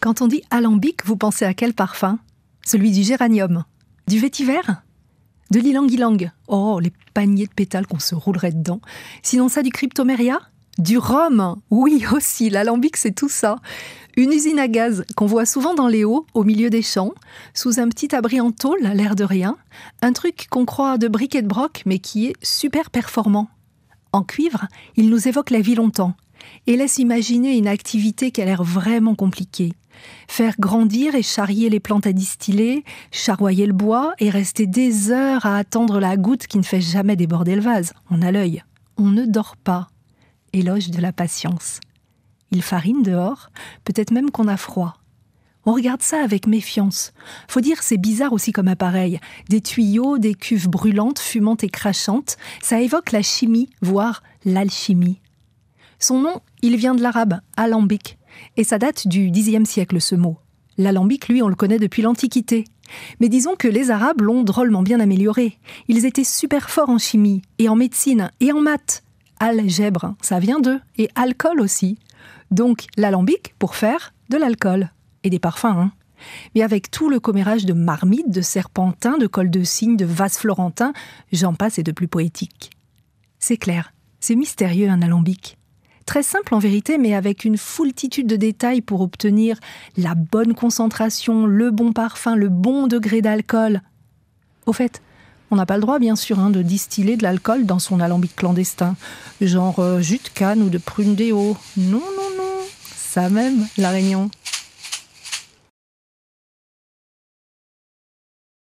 Quand on dit alambic, vous pensez à quel parfum Celui du géranium Du vétiver De l'ilang-ilang Oh, les paniers de pétales qu'on se roulerait dedans. Sinon ça, du cryptoméria du rhum, oui aussi, l'alambic c'est tout ça. Une usine à gaz qu'on voit souvent dans les hauts, au milieu des champs, sous un petit abri en tôle, l'air de rien, un truc qu'on croit de briquet de broc mais qui est super performant. En cuivre, il nous évoque la vie longtemps, et laisse imaginer une activité qui a l'air vraiment compliquée. Faire grandir et charrier les plantes à distiller, charroyer le bois et rester des heures à attendre la goutte qui ne fait jamais déborder le vase. On a l'œil. On ne dort pas. Éloge de la patience. Il farine dehors, peut-être même qu'on a froid. On regarde ça avec méfiance. Faut dire, c'est bizarre aussi comme appareil. Des tuyaux, des cuves brûlantes, fumantes et crachantes, ça évoque la chimie, voire l'alchimie. Son nom, il vient de l'arabe alambic, et ça date du Xe siècle ce mot. L'alambic, lui, on le connaît depuis l'Antiquité. Mais disons que les Arabes l'ont drôlement bien amélioré. Ils étaient super forts en chimie, et en médecine, et en maths. Algèbre, ça vient d'eux, et alcool aussi. Donc l'alambic pour faire de l'alcool, et des parfums. Hein. Mais avec tout le commérage de marmites, de serpentins, de col de cygne, de vases florentins, j'en passe et de plus poétique. C'est clair, c'est mystérieux un alambic très simple en vérité, mais avec une foultitude de détails pour obtenir la bonne concentration, le bon parfum, le bon degré d'alcool. Au fait, on n'a pas le droit, bien sûr, hein, de distiller de l'alcool dans son alambic clandestin, genre euh, jus de canne ou de prune haut Non, non, non, ça même, la Réunion.